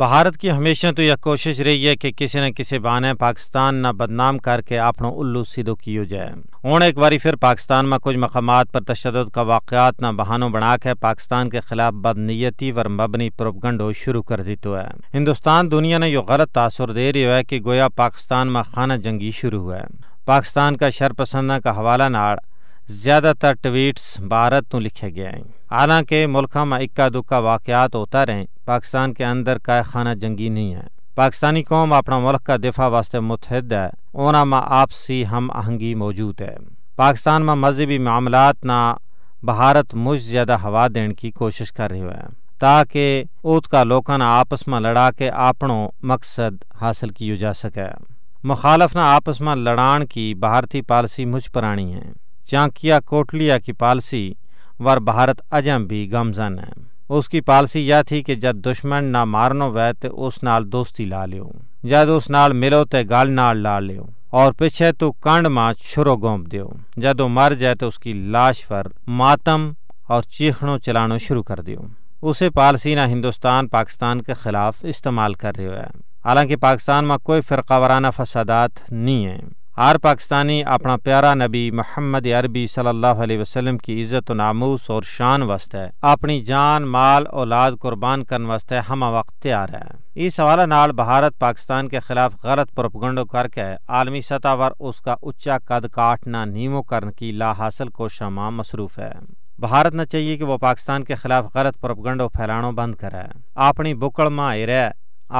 भारत की हमेशा तो यह कोशिश रही है कि किसी न किसी बहाने पाकिस्तान ना बदनाम करके अपनों उल्लू सीधो कियो जाए हूँ एक बारी फिर पाकिस्तान में कुछ मकाम पर तशद का वाक़ात ना बहानों बना के पाकिस्तान के खिलाफ बदनीयती व मबनी प्रोपगंडो शुरू कर दी तो है हिंदुस्तान दुनिया ने यो गलत तासर दे रही है कि गोया पाकिस्तान में खाना जंगी शुरू हुआ है पाकिस्तान का शरपसंदा का हवाला नाड़ ज़्यादातर ट्वीट्स भारत तो लिखे गए हैं हालांकि मुल्क में इक्का दुक्का वाक़ात होता रहें पाकिस्तान के अंदर का खाना जंगी नहीं है पाकिस्तानी कौम अपना मुल्क का दिफा वास्ते मुतहद है ओना में आपसी हम आहंगी मौजूद है पाकिस्तान में मजहबी मामला ना भारत मुझ ज़्यादा हवा देने की कोशिश कर रही है ताकि उत का लोगों ना आपस में लड़ा के अपनों मकसद हासिल किया जा सके मुखालफ ना आपस में लड़ान की भारतीय पॉलिसी मुझ पुरानी है चांकिया कोटलिया की पॉलिसी वर भारत अजम भी गमजन है उसकी पालसी यह थी कि जब दुश्मन ना मारनो वह तो उस नाल दोस्ती ला लियो जब उस नाल मिलो तो गल नाल ला लियो और पिछे तो कंड मां छुरो गोंप दियो जब वो मर जाए तो उसकी लाश पर मातम और चीखणों चलानो शुरू कर दियो उसे ना हिंदुस्तान पाकिस्तान के खिलाफ इस्तेमाल कर रहे हो हालांकि पाकिस्तान में कोई फ़िरका वाराना फसादात नहीं है हर पाकिस्तानी अपना प्यारा नबी मोहम्मद अरबी सल्लल्लाहु अलैहि वसल्लम की इज़्ज़त तो नामूस और शान वास्ते अपनी जान माल औलाद कुर्बान करने वास्ते हम वक्त तैयार है इस हवाले नाल भारत पाकिस्तान के खिलाफ गलत प्रोपगंडो करके आलमी सतह पर उसका उच्चा कद काटना नीमो करने की ला हासिल कोशामा मसरूफ है भारत ने चाहिए कि वो पाकिस्तान के खिलाफ गलत प्रोपगंडो फैलाना बंद करे अपनी बुकड़ माँ रह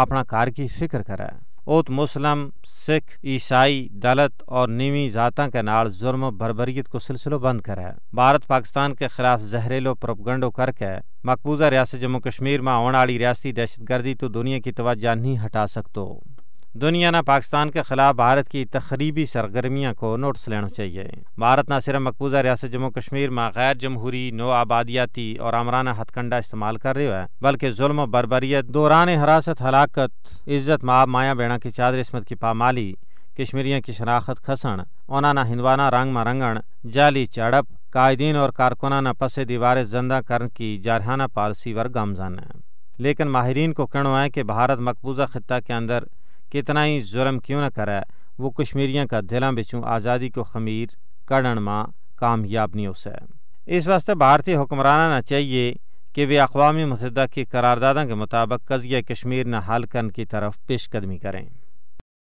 अपना कार की फिक्र करे ਉਤ मुस्लिम सिख ईसाई दलत और नीवी जाता के नाल जुर्म बरबरीत को सिलसिलो बंद करे भारत पाकिस्तान के खिलाफ जहरीलो प्रोपगंडो करके मकबूजा रियासत जम्मू कश्मीर में आने वाली रियासती दहशतगर्दी तो दुनिया की तवज्जा नहीं हटा सकते दुनिया ने पाकिस्तान के खिलाफ भारत की तकरीबी सरगर्मियाँ को नोट्स लेना चाहिए भारत न सिर्फ मकबूजा रियासत जम्मू कश्मीर में गैर जमहूरी नो आबादियाती और आमराना हथकंडा इस्तेमाल कर रही है बल्कि जुल्म बरबरीत दौरान हरासत हलाकत इज्जत माब माया बेणा की चादर इसमत की पामाली कश्मीरियों की शनाख्त खसण ओना हिंदवाना रंग मरंगण रंगण जाली चड़प कायदीन और कारकुनाना पसे दीवारें जिंदा करने की जारहाना पालसी वर गमजान है लेकिन माहरीन को कहना है कि भारत मकबूजा खत्ता के अंदर कितना ही जुर्म क्यों न करे वो कश्मीरियों का दिलों बिचों आज़ादी को खमीर कड़न माँ कामयाब नहीं हो सै इस वास्ते भारतीय हुक्मराना चाहिए कि वे अकवा मुतदा की करारदादा के मुताबिक कजिया कश्मीर न हल करने की तरफ पेशकदमी करें